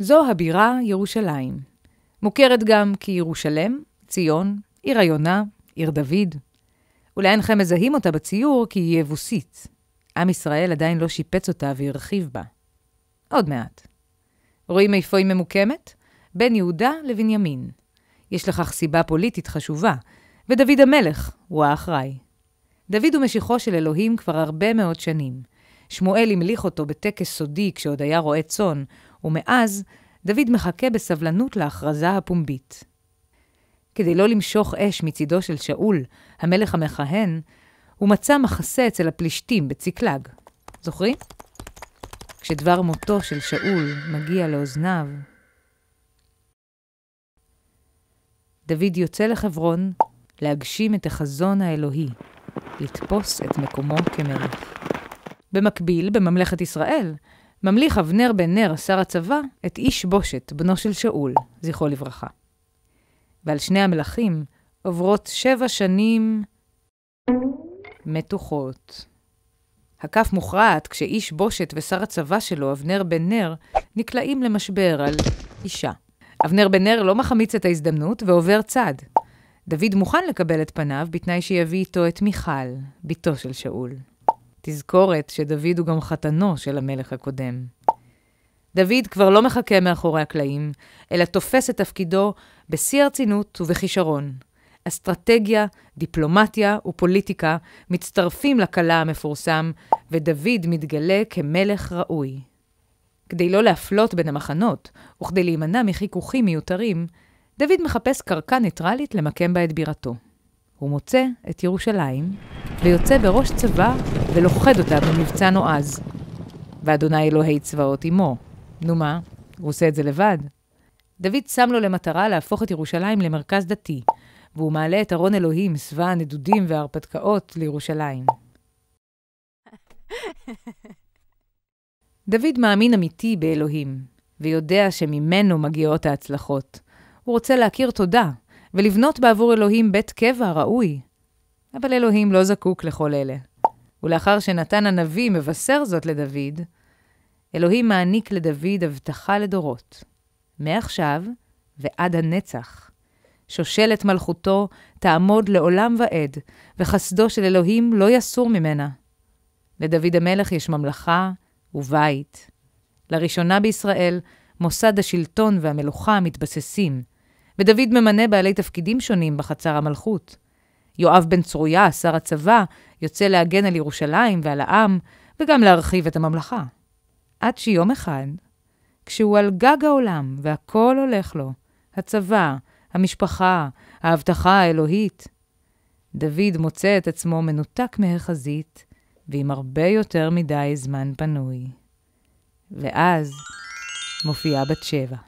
זו הבירה ירושלים. מוכרת גם כירושלם, ציון, עיר היונה, עיר דוד. אולי אינכם מזהים אותה בציור כי היא יבוסית. עם ישראל עדיין לא שיפץ אותה והרחיב בה. עוד מעט. רואים איפה היא ממוקמת? בין יהודה לבנימין. יש לכך סיבה פוליטית חשובה, ודוד המלך הוא האחראי. דוד הוא משיחו של אלוהים כבר הרבה מאוד שנים. שמואל המליך אותו בטקס סודי כשעוד היה רועה צאן, ומאז דוד מחכה בסבלנות להכרזה הפומבית. כדי לא למשוך אש מצידו של שאול, המלך המכהן, הוא מצא מחסה אצל הפלישתים בציקלג. זוכרים? כשדבר מותו של שאול מגיע לאוזניו. דוד יוצא לחברון להגשים את החזון האלוהי, לתפוס את מקומו כמלך. במקביל, בממלכת ישראל, ממליך אבנר בן נר, שר הצבא, את איש בושת, בנו של שאול, זכרו לברכה. ועל שני המלכים עוברות שבע שנים מתוחות. הכף מוכרעת כשאיש בושת ושר הצבא שלו, אבנר בן נר, נקלעים למשבר על אישה. אבנר בן נר לא מחמיץ את ההזדמנות ועובר צד. דוד מוכן לקבל את פניו בתנאי שיביא איתו את מיכל, בתו של שאול. תזכורת שדוד הוא גם חתנו של המלך הקודם. דוד כבר לא מחכה מאחורי הקלעים, אלא תופס את תפקידו בשיא הרצינות ובכישרון. אסטרטגיה, דיפלומטיה ופוליטיקה מצטרפים לכלה המפורסם, ודוד מתגלה כמלך ראוי. כדי לא להפלות בין המחנות, וכדי להימנע מחיכוכים מיותרים, דוד מחפש קרקע ניטרלית למקם בה את בירתו. הוא מוצא את ירושלים, ויוצא בראש צבא ולוכד אותה במבצע נועז. ואדוני אלוהי צבאות עמו. נו מה, הוא עושה את זה לבד. דוד שם לו למטרה להפוך את ירושלים למרכז דתי, והוא מעלה את ארון אלוהים, שבע הנדודים וההרפתקאות, לירושלים. דוד מאמין אמיתי באלוהים, ויודע שממנו מגיעות ההצלחות. הוא רוצה להכיר תודה, ולבנות בעבור אלוהים בית קבע ראוי, אבל אלוהים לא זקוק לכל אלה. ולאחר שנתן הנביא מבשר זאת לדוד, אלוהים מעניק לדוד הבטחה לדורות, מעכשיו ועד הנצח. שושלת מלכותו תעמוד לעולם ועד, וחסדו של אלוהים לא יסור ממנה. לדוד המלך יש ממלכה ובית. לראשונה בישראל, מוסד השלטון והמלוכה מתבססים, ודוד ממנה בעלי תפקידים שונים בחצר המלכות. יואב בן צרויה, שר הצבא, יוצא להגן על ירושלים ועל העם, וגם להרחיב את הממלכה. עד שיום אחד, כשהוא על גג העולם והכול הולך לו, הצבא, המשפחה, ההבטחה האלוהית, דוד מוצא את עצמו מנותק מהחזית ועם הרבה יותר מדי זמן פנוי. ואז מופיעה בת שבע.